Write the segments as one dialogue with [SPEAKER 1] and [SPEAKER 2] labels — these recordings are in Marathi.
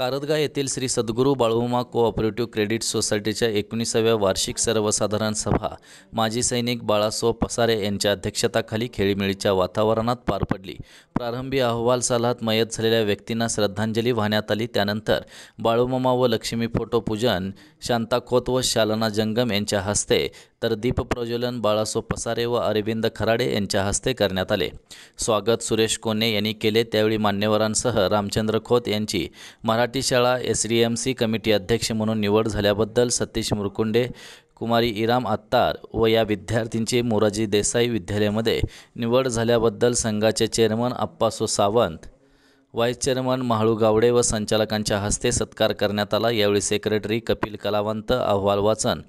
[SPEAKER 1] कारदगा येथील श्री सद्गुरू बाळूमा कोऑपरेटिव्ह क्रेडिट सोसायटीच्या एकोणीसाव्या वार्षिक सर्वसाधारण सभा माजी सैनिक बाळासो पसारे यांच्या अध्यक्षताखाली खेळीमेळीच्या वातावरणात पार पडली प्रारंभी अहवाल सालात मयत झालेल्या व्यक्तींना श्रद्धांजली वाहण्यात आली त्यानंतर बाळूमामा व लक्ष्मी फोटो पूजन शांता खोत व शालना जंगम यांच्या हस्ते तर दीपप्रज्वलन बाळासो पसारे व अरविंद खराडे यांच्या हस्ते करण्यात आले स्वागत सुरेश कोने यांनी केले त्यावेळी मान्यवरांसह रामचंद्र खोत यांची मराठी शाळा S D M C committee अध्यक्ष म्हणून निवड झाल्याबद्दल सतीश मुरकुंडे कुमारी इराम आत्तार व या विद्यार्थींची मोराजी देसाई विद्यालयामध्ये निवड झाल्याबद्दल संघाचे chairman Appaso Sawant vice chairman Mahalu Gawade व संचालकांच्या हस्ते सत्कार करण्यात आला यावेळी सेक्रेटरी कपिल कलावंत अहवाल वाचन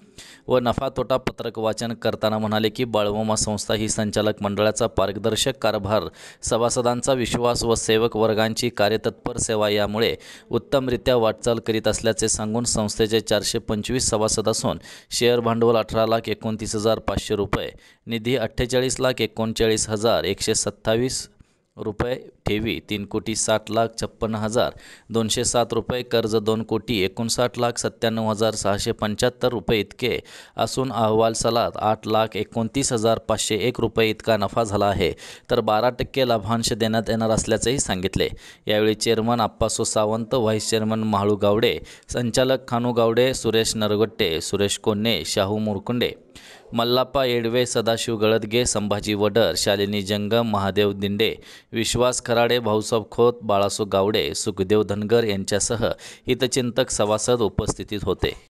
[SPEAKER 1] व नफा तोटा पत्रक वाचन करताना म्हणाले की बाळवोमा संस्था ही संचालक मंडळाचा पारदर्शक कारभार सभासदांचा विश्वास व सेवक वर्गांची कार्यतत्पर सेवा यामुळे उत्तमरित्या वाटचाल करीत असल्याचे सांगून संस्थेचे चारशे पंचवीस सभासद असून शेअर भांडवल अठरा लाख एकोणतीस हजार पाचशे रुपये निधी अठ्ठेचाळीस लाख एकोणचाळीस हजार एकशे सत्तावीस रुपये ठेवी तीन कोटी साठ लाख छप्पन्न हजार दोनशे सात रुपये कर्ज दोन कोटी एकोणसाठ लाख सत्त्याण्णव हजार सहाशे पंच्याहत्तर रुपये इतके असून अहवाल सलात आठ लाख एकोणतीस हजार पाचशे एक रुपये इतका नफा झाला आहे तर बारा टक्के लाभांश देण्यात येणार असल्याचेही सांगितले यावेळी chairman Appaso Sawant vice chairman Mahalu Gawade संचालक खानू गावडे सुरेश नरगट्टे सुरेश कोन्हे शाहू मुरकुंडे मल्लाप्पा येडवे सदाशिव गळदगे संभाजी वडर शालिनी जंगम महादेव दिंडे विश्वास खराडे भाऊसाहेब खोत बाळासो गावडे सुखदेव धनगर यांच्यासह हितचिंतक सभासद उपस्थितीत होते